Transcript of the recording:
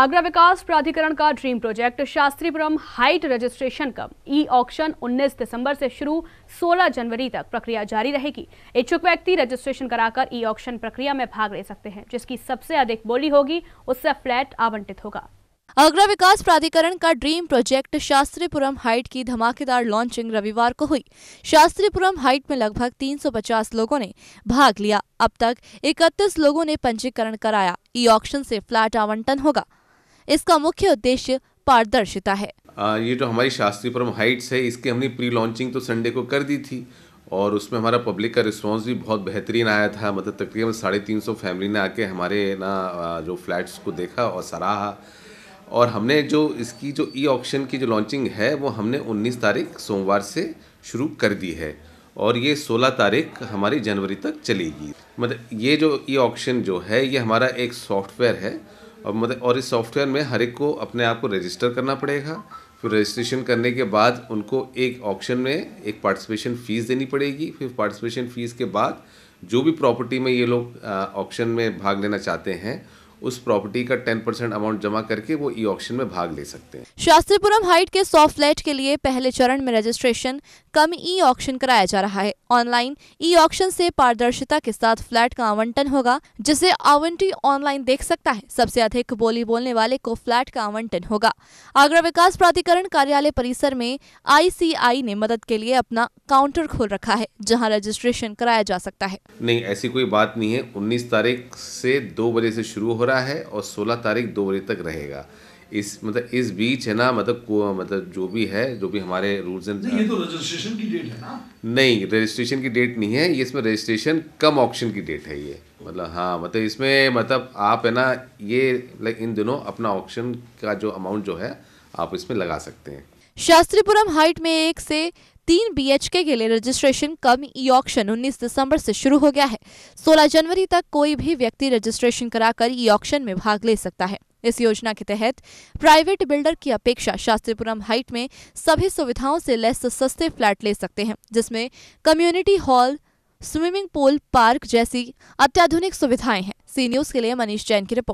आगरा विकास प्राधिकरण का dream project Shastripuram height registration का ई ऑक्शन 19 दिसंबर से शुरू 16 जनवरी तक प्रक्रिया जारी रहेगी इच्छुक व्यक्ति रजिस्ट्रेशन कराकर ई ऑक्शन प्रक्रिया में भाग ले सकते हैं जिसकी सबसे अधिक बोली होगी उससे फ्लैट आवंटित होगा आगरा विकास प्राधिकरण का ड्रीम प्रोजेक्ट शास्त्रीपुरम हाइट की धमाकेदार लॉन्चिंग रविवार को हुई शास्त्रीपुरम हाइट में लगभग 350 लोगों ने भाग लिया अब तक 31 लोगों ने पंजीकरण कराया ई ऑक्शन से फ्लैट आवंटन होगा इसका मुख्य उद्देश्य पारदर्शिता है आ, ये जो हमारी शास्त्री परम हाइट्स है इसकी हमने प्री लॉन्चिंग तो संडे को कर दी थी और उसमें हमारा पब्लिक का रिस्पांस भी बहुत बेहतरीन आया था मतलब तकरीबन साढ़े तीन सौ फैमिली ने आके हमारे ना जो फ्लैट्स को देखा और सराहा और हमने जो इसकी जो ई ऑक्शन की जो लॉन्चिंग है वो हमने 19 तारीख सोमवार से शुरू कर दी है और ये 16 तारीख हमारी जनवरी तक चलेगी मतलब ये जो ई ऑक्शन जो है ये हमारा एक सॉफ्टवेयर है और मतलब और इस सॉफ्टवेयर में हर एक को अपने आप को रजिस्टर करना पड़ेगा फिर रजिस्ट्रेशन करने के बाद उनको एक ऑप्शन में एक पार्टिसिपेशन फ़ीस देनी पड़ेगी फिर पार्टिसिपेशन फ़ीस के बाद जो भी प्रॉपर्टी में ये लोग ऑप्शन में भाग लेना चाहते हैं उस प्रॉपर्टी का 10 परसेंट अमाउंट जमा करके वो ई ऑक्शन में भाग ले सकते हैं शास्त्रीपुरम हाइट के सौ फ्लैट के लिए पहले चरण में रजिस्ट्रेशन कम ई ऑक्शन कराया जा रहा है ऑनलाइन ई ऑक्शन से पारदर्शिता के साथ फ्लैट का आवंटन होगा जिसे आवंटी ऑनलाइन देख सकता है सबसे अधिक बोली बोलने वाले को फ्लैट का आवंटन होगा आगरा विकास प्राधिकरण कार्यालय परिसर में आई ने मदद के लिए अपना काउंटर खोल रखा है जहाँ रजिस्ट्रेशन कराया जा सकता है नहीं ऐसी कोई बात नहीं है उन्नीस तारीख ऐसी दो बजे ऐसी शुरू हो रहा रहा है और 16 तारीख दो बजे तक रहेगा इस मतलब इस बीच है ना मतलब मतलब जो भी है जो भी हमारे रूल्स एंड ये तो रजिस्ट्रेशन की डेट है ना नहीं रजिस्ट्रेशन की डेट नहीं है ये इसमें रजिस्ट्रेशन कम ऑप्शन की डेट है ये मतलब हाँ मतलब इसमें मतलब आप है ना ये लाइक इन दिनों अपना ऑप्शन का जो अमाउंट जो है आप इसमें लगा सकते हैं शास्त्रीपुरम हाइट में एक से तीन बीएचके के लिए रजिस्ट्रेशन कम ई ऑक्शन उन्नीस दिसंबर से शुरू हो गया है 16 जनवरी तक कोई भी व्यक्ति रजिस्ट्रेशन कराकर ई ऑक्शन में भाग ले सकता है इस योजना के तहत प्राइवेट बिल्डर की अपेक्षा शास्त्रीपुरम हाइट में सभी सुविधाओं से लेस सस्ते फ्लैट ले सकते हैं जिसमें community hall swimming pool park जैसी अत्याधुनिक सुविधाएं हैं सी न्यूज के लिए मनीष जैन की रिपोर्ट